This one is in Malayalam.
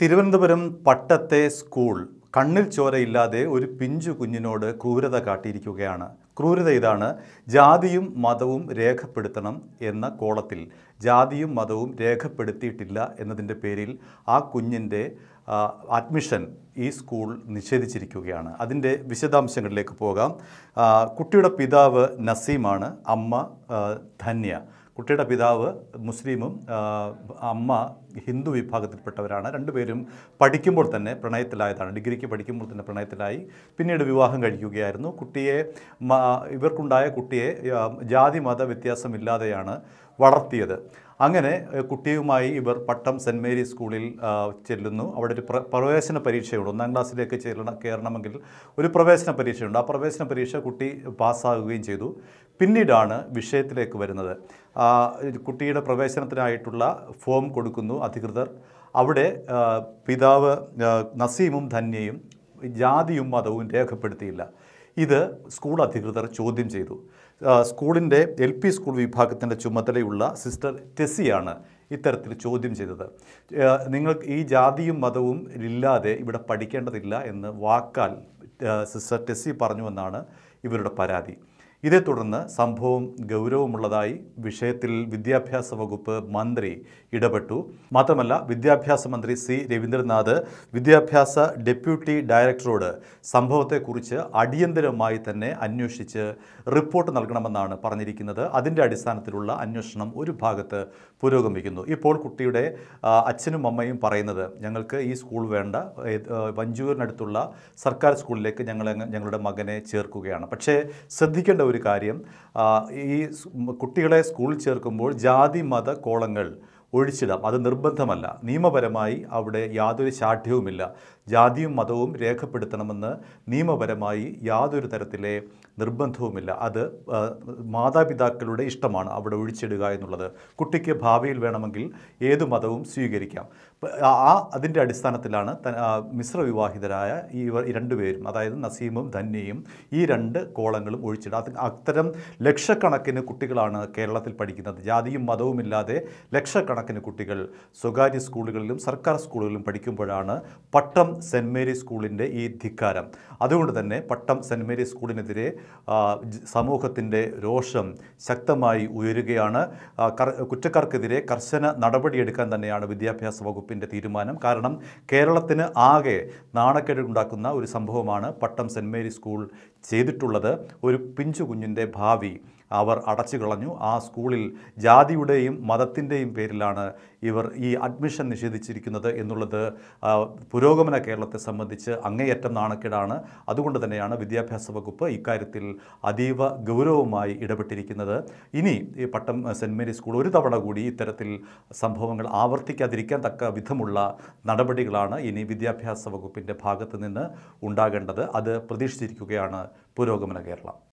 തിരുവനന്തപുരം പട്ടത്തെ സ്കൂൾ കണ്ണിൽ ചോരയില്ലാതെ ഒരു പിഞ്ചു കുഞ്ഞിനോട് ക്രൂരത കാട്ടിയിരിക്കുകയാണ് ക്രൂരത ഇതാണ് ജാതിയും മതവും രേഖപ്പെടുത്തണം എന്ന കോളത്തിൽ ജാതിയും മതവും രേഖപ്പെടുത്തിയിട്ടില്ല എന്നതിൻ്റെ പേരിൽ ആ കുഞ്ഞിൻ്റെ അഡ്മിഷൻ ഈ സ്കൂൾ നിഷേധിച്ചിരിക്കുകയാണ് അതിൻ്റെ വിശദാംശങ്ങളിലേക്ക് പോകാം കുട്ടിയുടെ പിതാവ് നസീമാണ് അമ്മ ധന്യ കുട്ടിയുടെ പിതാവ് മുസ്ലിമും അമ്മ ഹിന്ദു വിഭാഗത്തിൽപ്പെട്ടവരാണ് രണ്ടുപേരും പഠിക്കുമ്പോൾ തന്നെ പ്രണയത്തിലായതാണ് ഡിഗ്രിക്ക് പഠിക്കുമ്പോൾ തന്നെ പ്രണയത്തിലായി പിന്നീട് വിവാഹം കഴിക്കുകയായിരുന്നു കുട്ടിയെ ഇവർക്കുണ്ടായ കുട്ടിയെ ജാതി മത വ്യത്യാസമില്ലാതെയാണ് വളർത്തിയത് അങ്ങനെ കുട്ടിയുമായി ഇവർ പട്ടം സെൻറ്റ് മേരി സ്കൂളിൽ ചെല്ലുന്നു അവിടെ ഒരു പ്രവേശന പരീക്ഷയുണ്ട് ഒന്നാം ക്ലാസ്സിലേക്ക് ചെല്ലണം കയറണമെങ്കിൽ ഒരു പ്രവേശന പരീക്ഷയുണ്ട് ആ പ്രവേശന പരീക്ഷ കുട്ടി പാസ്സാകുകയും ചെയ്തു പിന്നീടാണ് വിഷയത്തിലേക്ക് വരുന്നത് കുട്ടിയുടെ പ്രവേശനത്തിനായിട്ടുള്ള ഫോം കൊടുക്കുന്നു അധികൃതർ അവിടെ പിതാവ് നസീമും ധന്യയും ജാതിയും മതവും രേഖപ്പെടുത്തിയില്ല ഇത് സ്കൂൾ അധികൃതർ ചോദ്യം ചെയ്തു സ്കൂളിൻ്റെ എൽ പി സ്കൂൾ വിഭാഗത്തിൻ്റെ ചുമതലയുള്ള സിസ്റ്റർ ടെസിയാണ് ഇത്തരത്തിൽ ചോദ്യം ചെയ്തത് നിങ്ങൾക്ക് ഈ ജാതിയും മതവും ഇല്ലാതെ ഇവിടെ പഠിക്കേണ്ടതില്ല എന്ന് വാക്കാൽ സിസ്റ്റർ ടെസി പറഞ്ഞുവെന്നാണ് ഇവരുടെ പരാതി ഇതേ തുടർന്ന് സംഭവം ഗൗരവമുള്ളതായി വിഷയത്തിൽ വിദ്യാഭ്യാസ വകുപ്പ് മന്ത്രി ഇടപെട്ടു മാത്രമല്ല വിദ്യാഭ്യാസ മന്ത്രി സി രവീന്ദ്രനാഥ് വിദ്യാഭ്യാസ ഡെപ്യൂട്ടി ഡയറക്ടറോട് സംഭവത്തെക്കുറിച്ച് അടിയന്തരമായി തന്നെ അന്വേഷിച്ച് റിപ്പോർട്ട് നൽകണമെന്നാണ് പറഞ്ഞിരിക്കുന്നത് അതിൻ്റെ അടിസ്ഥാനത്തിലുള്ള അന്വേഷണം ഒരു ഭാഗത്ത് പുരോഗമിക്കുന്നു ഇപ്പോൾ കുട്ടിയുടെ അച്ഛനും അമ്മയും പറയുന്നത് ഞങ്ങൾക്ക് ഈ സ്കൂൾ വേണ്ട വഞ്ചൂരിനടുത്തുള്ള സർക്കാർ സ്കൂളിലേക്ക് ഞങ്ങൾ ഞങ്ങളുടെ മകനെ ചേർക്കുകയാണ് പക്ഷേ ശ്രദ്ധിക്കേണ്ട ഒരു കാര്യം ഈ കുട്ടികളെ സ്കൂളിൽ ചേർക്കുമ്പോൾ ജാതി മത കോളങ്ങൾ ഒഴിച്ചിടാം അത് നിർബന്ധമല്ല നിയമപരമായി അവിടെ യാതൊരു ശാഠ്യവുമില്ല ജാതിയും മതവും രേഖപ്പെടുത്തണമെന്ന് നിയമപരമായി യാതൊരു തരത്തിലെ നിർബന്ധവുമില്ല അത് മാതാപിതാക്കളുടെ ഇഷ്ടമാണ് അവിടെ ഒഴിച്ചിടുക എന്നുള്ളത് കുട്ടിക്ക് ഭാവിയിൽ വേണമെങ്കിൽ ഏതു മതവും സ്വീകരിക്കാം ആ അതിൻ്റെ അടിസ്ഥാനത്തിലാണ് മിശ്ര വിവാഹിതരായ ഈ രണ്ടുപേരും അതായത് നസീമും ധന്യയും ഈ രണ്ട് കോളങ്ങളും ഒഴിച്ചിടുക അത്തരം ലക്ഷക്കണക്കിന് കുട്ടികളാണ് കേരളത്തിൽ പഠിക്കുന്നത് ജാതിയും മതവുമില്ലാതെ ലക്ഷക്കണക്കിന് ലക്ഷക്കണക്കിന് കുട്ടികൾ സ്വകാര്യ സ്കൂളുകളിലും സർക്കാർ സ്കൂളുകളിലും പഠിക്കുമ്പോഴാണ് പട്ടം സെൻറ്റ് മേരി സ്കൂളിൻ്റെ ഈ ധിക്കാരം അതുകൊണ്ട് തന്നെ പട്ടം സെൻറ്റ് മേരി സ്കൂളിനെതിരെ സമൂഹത്തിൻ്റെ രോഷം ശക്തമായി ഉയരുകയാണ് കുറ്റക്കാർക്കെതിരെ കർശന നടപടിയെടുക്കാൻ തന്നെയാണ് വിദ്യാഭ്യാസ വകുപ്പിൻ്റെ തീരുമാനം കാരണം കേരളത്തിന് ആകെ നാണക്കേടുണ്ടാക്കുന്ന ഒരു സംഭവമാണ് പട്ടം സെൻറ്റ് മേരി സ്കൂൾ ചെയ്തിട്ടുള്ളത് ഒരു പിഞ്ചു കുഞ്ഞിൻ്റെ ഭാവി അവർ അടച്ചു കളഞ്ഞു ആ സ്കൂളിൽ ജാതിയുടെയും മതത്തിൻ്റെയും പേരിലാണ് ഇവർ ഈ അഡ്മിഷൻ നിഷേധിച്ചിരിക്കുന്നത് എന്നുള്ളത് പുരോഗമന കേരളത്തെ സംബന്ധിച്ച് അങ്ങേയറ്റം നാണക്കേടാണ് അതുകൊണ്ട് തന്നെയാണ് വിദ്യാഭ്യാസ വകുപ്പ് ഇക്കാര്യത്തിൽ അതീവ ഗൗരവമായി ഇടപെട്ടിരിക്കുന്നത് ഇനി ഈ പട്ടം സെൻറ്റ് മേരി സ്കൂൾ ഒരു തവണ കൂടി ഇത്തരത്തിൽ സംഭവങ്ങൾ ആവർത്തിക്കാതിരിക്കാൻ തക്ക വിധമുള്ള നടപടികളാണ് ഇനി വിദ്യാഭ്യാസ വകുപ്പിൻ്റെ ഭാഗത്ത് നിന്ന് ഉണ്ടാകേണ്ടത് അത് പ്രതീക്ഷിച്ചിരിക്കുകയാണ് പുരോഗമന കേരളം